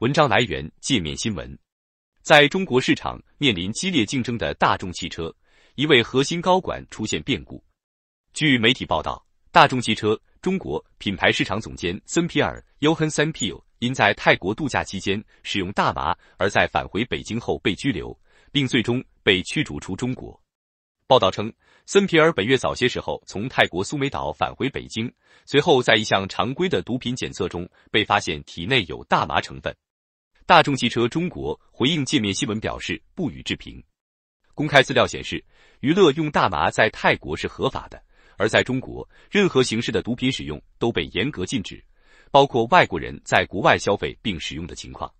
文章来源界面新闻。在中国市场面临激烈竞争的大众汽车，一位核心高管出现变故。据媒体报道，大众汽车中国品牌市场总监森皮尔 （Yohann Senpil） 因在泰国度假期间使用大麻，而在返回北京后被拘留，并最终被驱逐出中国。报道称，森皮尔本月早些时候从泰国苏梅岛返回北京，随后在一项常规的毒品检测中被发现体内有大麻成分。大众汽车中国回应界面新闻表示不予置评。公开资料显示，娱乐用大麻在泰国是合法的，而在中国，任何形式的毒品使用都被严格禁止，包括外国人在国外消费并使用的情况。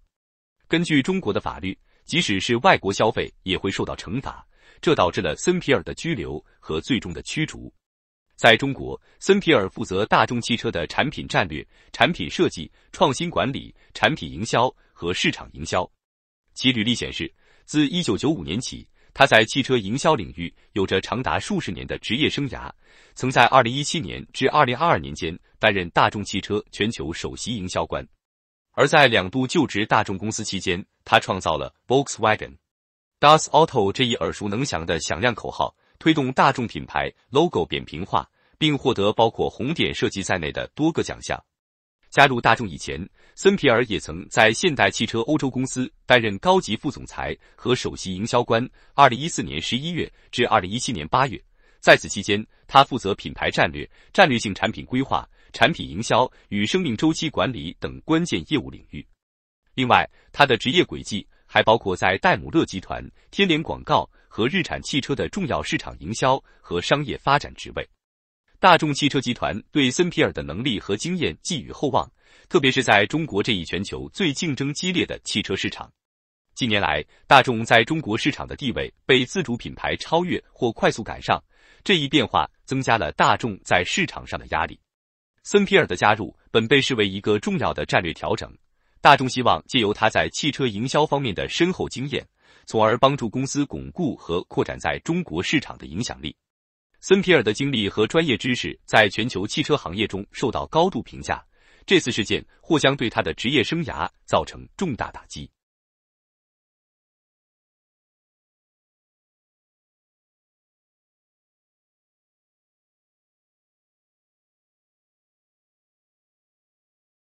根据中国的法律，即使是外国消费也会受到惩罚，这导致了森皮尔的拘留和最终的驱逐。在中国，森皮尔负责大众汽车的产品战略、产品设计、创新管理、产品营销。和市场营销，其履历显示，自1995年起，他在汽车营销领域有着长达数十年的职业生涯。曾在2017年至2022年间担任大众汽车全球首席营销官。而在两度就职大众公司期间，他创造了 “Volkswagen Das Auto” 这一耳熟能详的响亮口号，推动大众品牌 logo 扁平化，并获得包括红点设计在内的多个奖项。加入大众以前，森皮尔也曾在现代汽车欧洲公司担任高级副总裁和首席营销官。二零一四年十一月至二零一七年八月，在此期间，他负责品牌战略、战略性产品规划、产品营销与生命周期管理等关键业务领域。另外，他的职业轨迹还包括在戴姆勒集团、天联广告和日产汽车的重要市场营销和商业发展职位。大众汽车集团对森皮尔的能力和经验寄予厚望，特别是在中国这一全球最竞争激烈的汽车市场。近年来，大众在中国市场的地位被自主品牌超越或快速赶上，这一变化增加了大众在市场上的压力。森皮尔的加入本被视为一个重要的战略调整，大众希望借由他在汽车营销方面的深厚经验，从而帮助公司巩固和扩展在中国市场的影响力。森皮尔的经历和专业知识在全球汽车行业中受到高度评价。这次事件或将对他的职业生涯造成重大打击。